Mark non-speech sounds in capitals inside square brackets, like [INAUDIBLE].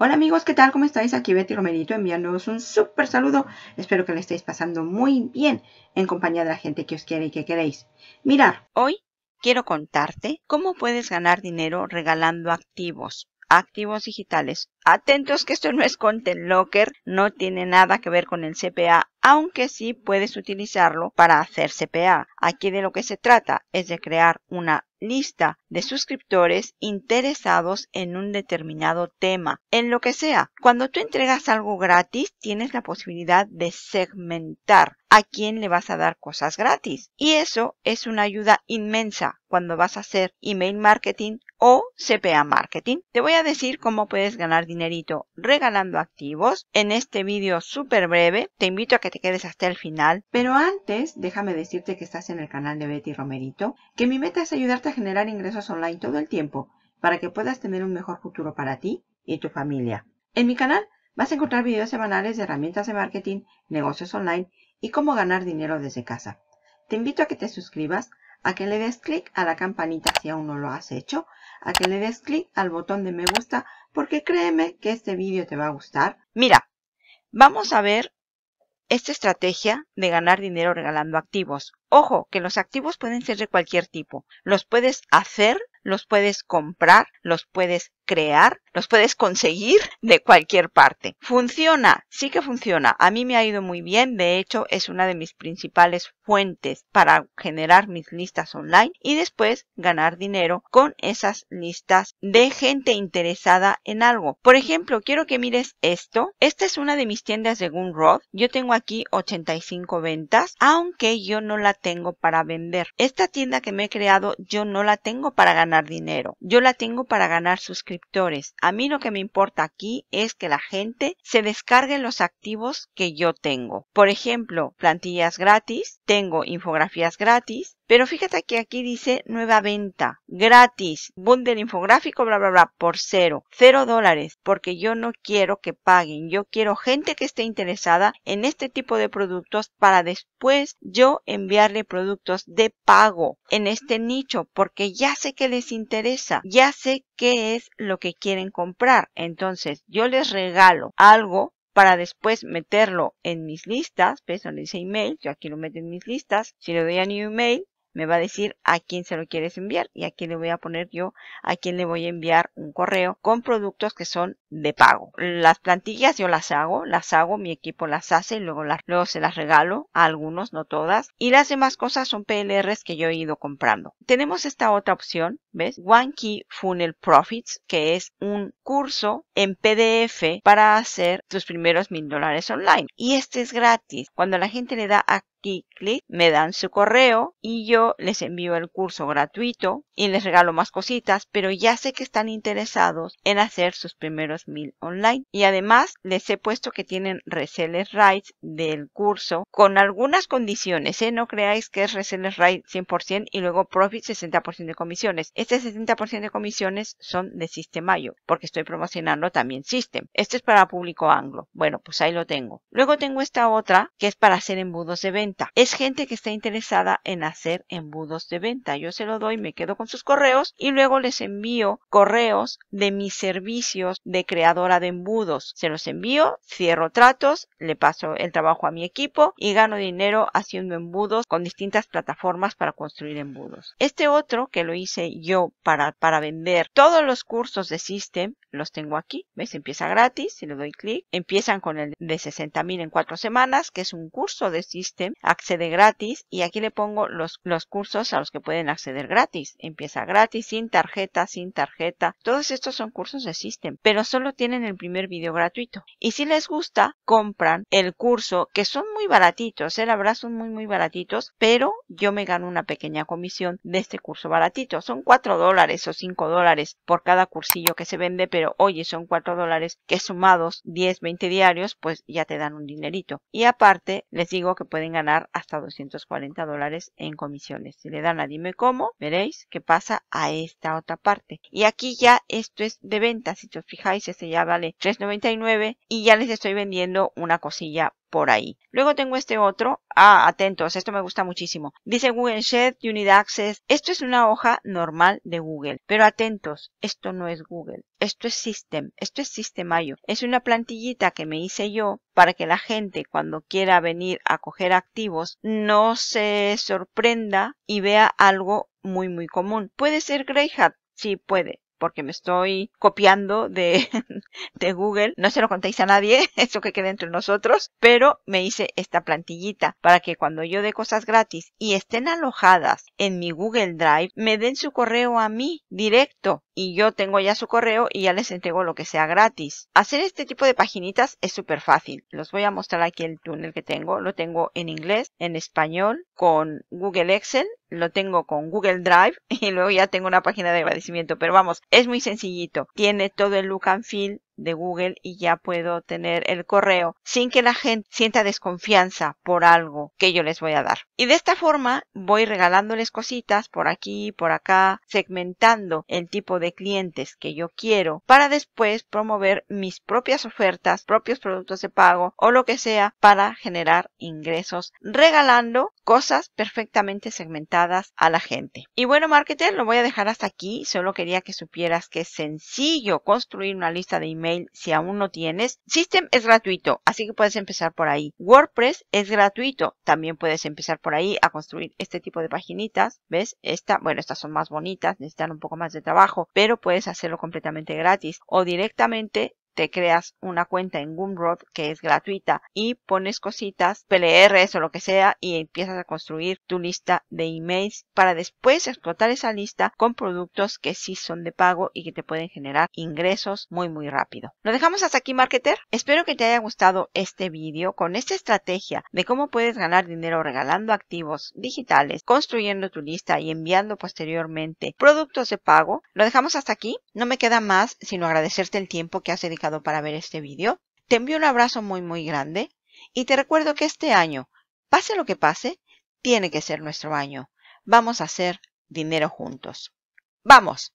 Hola amigos, ¿qué tal? ¿Cómo estáis? Aquí Betty Romerito enviándoos un súper saludo. Espero que le estéis pasando muy bien en compañía de la gente que os quiere y que queréis. Mirar. Hoy quiero contarte cómo puedes ganar dinero regalando activos, activos digitales Atentos que esto no es Content Locker, no tiene nada que ver con el CPA, aunque sí puedes utilizarlo para hacer CPA. Aquí de lo que se trata es de crear una lista de suscriptores interesados en un determinado tema, en lo que sea. Cuando tú entregas algo gratis, tienes la posibilidad de segmentar a quién le vas a dar cosas gratis. Y eso es una ayuda inmensa cuando vas a hacer email marketing o CPA marketing. Te voy a decir cómo puedes ganar dinero regalando activos en este vídeo súper breve. Te invito a que te quedes hasta el final. Pero antes, déjame decirte que estás en el canal de Betty Romerito, que mi meta es ayudarte a generar ingresos online todo el tiempo para que puedas tener un mejor futuro para ti y tu familia. En mi canal vas a encontrar videos semanales de herramientas de marketing, negocios online y cómo ganar dinero desde casa. Te invito a que te suscribas, a que le des clic a la campanita si aún no lo has hecho, a que le des clic al botón de me gusta porque créeme que este vídeo te va a gustar. Mira, vamos a ver esta estrategia de ganar dinero regalando activos. Ojo, que los activos pueden ser de cualquier tipo. Los puedes hacer los puedes comprar, los puedes crear, los puedes conseguir de cualquier parte. Funciona, sí que funciona. A mí me ha ido muy bien, de hecho es una de mis principales fuentes para generar mis listas online y después ganar dinero con esas listas de gente interesada en algo. Por ejemplo, quiero que mires esto. Esta es una de mis tiendas de Gumroad. Yo tengo aquí 85 ventas, aunque yo no la tengo para vender. Esta tienda que me he creado yo no la tengo para ganar dinero. Yo la tengo para ganar suscriptores. A mí lo que me importa aquí es que la gente se descargue los activos que yo tengo. Por ejemplo, plantillas gratis, tengo infografías gratis, pero fíjate que aquí dice nueva venta, gratis, bundle infográfico, bla, bla, bla, por cero, cero dólares, porque yo no quiero que paguen, yo quiero gente que esté interesada en este tipo de productos para después yo enviarle productos de pago en este nicho, porque ya sé que les interesa, ya sé qué es lo que quieren comprar. Entonces yo les regalo algo para después meterlo en mis listas, ves dice email, yo aquí lo meto en mis listas, si le doy a new email, me va a decir a quién se lo quieres enviar y aquí le voy a poner yo a quién le voy a enviar un correo con productos que son de pago. Las plantillas yo las hago, las hago, mi equipo las hace y luego, las, luego se las regalo a algunos, no todas. Y las demás cosas son PLRs que yo he ido comprando. Tenemos esta otra opción, ¿ves? One Key Funnel Profits, que es un curso en PDF para hacer tus primeros mil dólares online. Y este es gratis. Cuando la gente le da aquí clic, me dan su correo y yo les envío el curso gratuito y les regalo más cositas, pero ya sé que están interesados en hacer sus primeros mil online. Y además les he puesto que tienen reseller rights del curso con algunas condiciones. ¿eh? No creáis que es reseller rights 100% y luego profit 60% de comisiones. Este 60% de comisiones son de Systemayo porque estoy promocionando también System. Este es para público anglo. Bueno, pues ahí lo tengo. Luego tengo esta otra que es para hacer embudos de venta. Es gente que está interesada en hacer embudos de venta. Yo se lo doy, me quedo con sus correos y luego les envío correos de mis servicios de creadora de embudos. Se los envío, cierro tratos, le paso el trabajo a mi equipo y gano dinero haciendo embudos con distintas plataformas para construir embudos. Este otro que lo hice yo para, para vender todos los cursos de System los tengo aquí. ¿Ves? Empieza gratis, si le doy clic. Empiezan con el de 60.000 en cuatro semanas, que es un curso de System. Accede gratis y aquí le pongo los, los cursos a los que pueden acceder gratis. Empieza gratis, sin tarjeta, sin tarjeta. Todos estos son cursos de System, pero solo tienen el primer video gratuito. Y si les gusta, compran el curso, que son muy baratitos, el ¿eh? abrazo son muy, muy baratitos, pero yo me gano una pequeña comisión de este curso baratito. Son 4 dólares o 5 dólares por cada cursillo que se vende, pero pero oye, son 4 dólares que sumados 10, 20 diarios, pues ya te dan un dinerito. Y aparte, les digo que pueden ganar hasta 240 dólares en comisiones. Si le dan a dime cómo, veréis que pasa a esta otra parte. Y aquí ya esto es de venta. Si os fijáis, este ya vale 3.99 y ya les estoy vendiendo una cosilla por ahí. Luego tengo este otro. Ah, atentos, esto me gusta muchísimo. Dice Google Shed, Unit Access. Esto es una hoja normal de Google. Pero atentos, esto no es Google. Esto es System. Esto es SystemIO. Es una plantillita que me hice yo para que la gente cuando quiera venir a coger activos no se sorprenda y vea algo muy muy común. Puede ser Grey Hat, Sí, puede porque me estoy copiando de, [LAUGHS] de Google. No se lo contéis a nadie, [LAUGHS] eso que quede entre nosotros, pero me hice esta plantillita para que cuando yo dé cosas gratis y estén alojadas en mi Google Drive, me den su correo a mí directo y yo tengo ya su correo y ya les entrego lo que sea gratis. Hacer este tipo de paginitas es súper fácil. Los voy a mostrar aquí el túnel que tengo. Lo tengo en inglés, en español, con Google Excel, lo tengo con Google Drive [LAUGHS] y luego ya tengo una página de agradecimiento. Pero vamos, es muy sencillito. Tiene todo el look and feel de Google y ya puedo tener el correo sin que la gente sienta desconfianza por algo que yo les voy a dar. Y de esta forma voy regalándoles cositas por aquí, por acá, segmentando el tipo de clientes que yo quiero para después promover mis propias ofertas, propios productos de pago o lo que sea para generar ingresos regalando cosas perfectamente segmentadas a la gente. Y bueno, marketer, lo voy a dejar hasta aquí. Solo quería que supieras que es sencillo construir una lista de email si aún no tienes. System es gratuito, así que puedes empezar por ahí. WordPress es gratuito, también puedes empezar por ahí a construir este tipo de paginitas. ¿Ves? Esta, bueno, estas son más bonitas, necesitan un poco más de trabajo, pero puedes hacerlo completamente gratis o directamente te creas una cuenta en Gumroad que es gratuita y pones cositas, PLRs o lo que sea y empiezas a construir tu lista de emails para después explotar esa lista con productos que sí son de pago y que te pueden generar ingresos muy muy rápido. Lo dejamos hasta aquí, marketer. Espero que te haya gustado este vídeo con esta estrategia de cómo puedes ganar dinero regalando activos digitales, construyendo tu lista y enviando posteriormente productos de pago. Lo dejamos hasta aquí. No me queda más sino agradecerte el tiempo que has dedicado para ver este vídeo. Te envío un abrazo muy muy grande y te recuerdo que este año, pase lo que pase, tiene que ser nuestro año. Vamos a hacer dinero juntos. ¡Vamos!